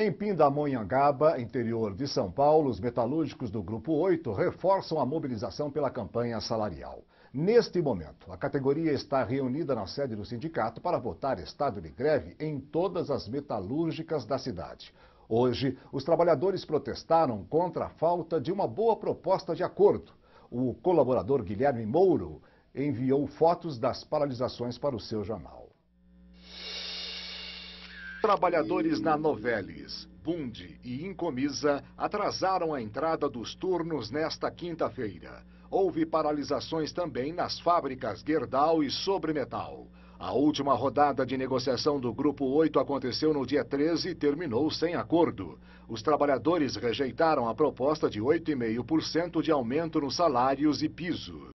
Em Pindamonhangaba, interior de São Paulo, os metalúrgicos do Grupo 8 reforçam a mobilização pela campanha salarial. Neste momento, a categoria está reunida na sede do sindicato para votar estado de greve em todas as metalúrgicas da cidade. Hoje, os trabalhadores protestaram contra a falta de uma boa proposta de acordo. O colaborador Guilherme Mouro enviou fotos das paralisações para o seu jornal. Trabalhadores na Novelis, Bunde e Incomisa atrasaram a entrada dos turnos nesta quinta-feira. Houve paralisações também nas fábricas Gerdau e Sobremetal. A última rodada de negociação do Grupo 8 aconteceu no dia 13 e terminou sem acordo. Os trabalhadores rejeitaram a proposta de 8,5% de aumento nos salários e piso.